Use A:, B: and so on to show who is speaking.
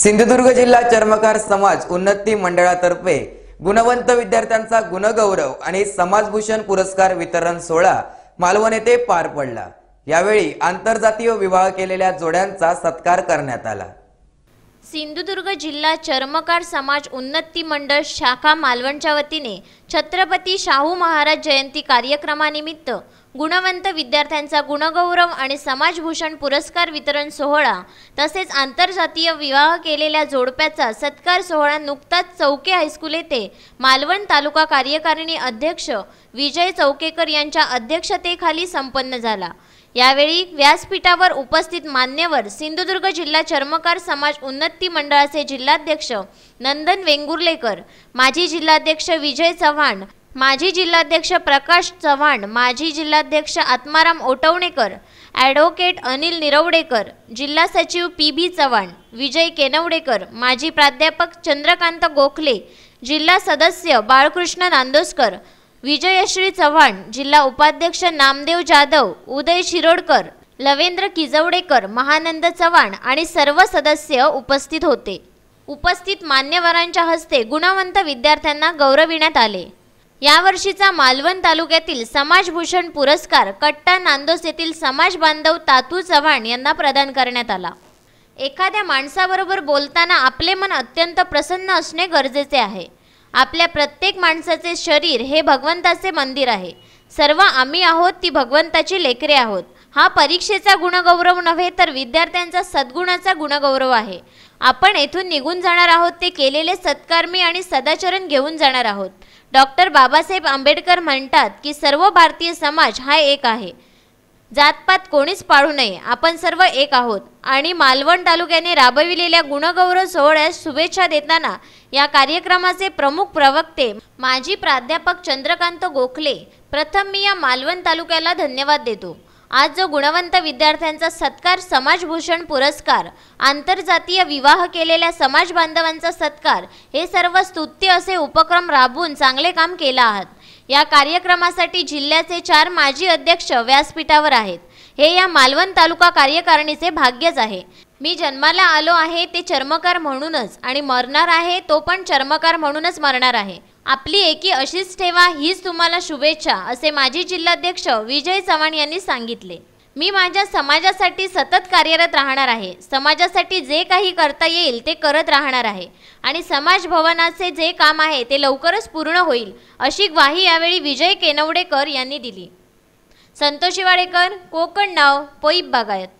A: सिंधुदुर्ग जिल्हा चर्मकार समाज उन्नती मंडळातर्फे गुणवंत विद्यार्थ्यांचा गुणगौरव आणि समाजभूषण पुरस्कार वितरण सोहळा मालवण येथे पार पडला यावेळी आंतरजातीय विवाह केलेल्या जोड्यांचा सत्कार करण्यात आला सिंधुदुर्ग जिल्हा चर्मकार समाज उन्नती मंडळ शाखा मालवणच्या वतीने छत्रपती शाहू महाराज जयंती कार्यक्रमानिमित्त गुणवंत विद्यार्थ्यांचा गुणगौरव आणि समाजभूषण पुरस्कार वितरण सोहळा तसेच आंतरजातीय विवाह केलेल्या जोडप्याचा सत्कार सोहळा नुकताच चौके हायस्कूल येथे मालवण तालुका कार्यकारिणी अध्यक्ष विजय चौकेकर यांच्या अध्यक्षतेखाली संपन्न झाला यावेळी व्यासपीठावर उपस्थित मान्यवर सिंधुदुर्ग जिल्हा चर्मकार समाज उन्नती मंडळाचे जिल्हाध्यक्ष नंदन वेंगुर्लेकर माजी जिल्हाध्यक्ष विजय चव्हाण चव्हाण माजी जिल्हाध्यक्ष प्रकाश चव्हाण माजी जिल्हाध्यक्ष आत्माराम ओटवणेकर ॲडव्होकेट अनिल निरवडेकर जिल्हा सचिव पी बी चव्हाण विजय केनवडेकर माजी प्राध्यापक चंद्रकांत गोखले जिल्हा सदस्य बाळकृष्ण नांदोसकर विजयश्री चव्हाण जिल्हा उपाध्यक्ष नामदेव जाधव उदय शिरोडकर लवेंद्र किजवडेकर महानंद चव्हाण आणि सर्व सदस्य उपस्थित होते उपस्थित मान्यवरांच्या हस्ते गुणवंत विद्यार्थ्यांना गौरविण्यात आले यावर्षीचा मालवण तालुक्यातील समाजभूषण पुरस्कार कट्टा नांदोस येथील समाज बांधव तातू चव्हाण यांना प्रदान करण्यात आला एखाद्या माणसाबरोबर बोलताना आपले मन अत्यंत प्रसन्न असणे गरजेचे आहे आपल्या प्रत्येक माणसाचे शरीर हे भगवंताचे मंदिर आहे सर्व आम्ही आहोत ती भगवंताची लेकरे आहोत हा परीक्षेचा गुणगौरव नव्हे तर विद्यार्थ्यांचा सद्गुणाचा गुणगौरव आहे आपण येथून निघून जाणार आहोत ते केलेले सत्कर्मी आणि सदाचरण घेऊन जाणार आहोत डॉक्टर बाबासाहेब आंबेडकर म्हणतात की सर्व भारतीय समाज हा एक आहे जातपात कोणीच पाळू नये आपण सर्व एक आहोत आणि मालवण तालुक्याने राबविलेल्या गुणगौरव सोहळ्यास शुभेच्छा देताना या कार्यक्रमाचे प्रमुख प्रवक्ते माजी प्राध्यापक चंद्रकांत गोखले प्रथम मी या मालवण तालुक्याला धन्यवाद देतो आज जो गुणवंत विद्यार्थ्यांचा सत्कार समाजभूषण पुरस्कार आंतरजातीय विवाह केलेल्या समाज बांधवांचा सत्कार हे सर्व स्तुत्य असे उपक्रम राबवून चांगले काम केलं आहात या कार्यक्रमासाठी जिल्ह्याचे चार माजी अध्यक्ष व्यासपीठावर आहेत हे या मालवण तालुका कार्यकारिणीचे भाग्यच आहे मी जन्माला आलो आहे ते चर्मकार म्हणूनच आणि मरणार आहे तो पण चर्मकार म्हणूनच मरणार आहे आपली एकी अशीच ठेवा हीच तुम्हाला शुभेच्छा असे माजी जिल्हाध्यक्ष विजय चव्हाण यांनी सांगितले मी माझ्या समाजासाठी सतत कार्यरत राहणार आहे समाजासाठी जे काही करता येईल ते करत राहणार आहे आणि समाज भवनाचे जे काम आहे ते लवकरच पूर्ण होईल अशी ग्वाही यावेळी विजय केनवडेकर यांनी दिली संतोषी वाडेकर कोकण नाव पोईब बागायत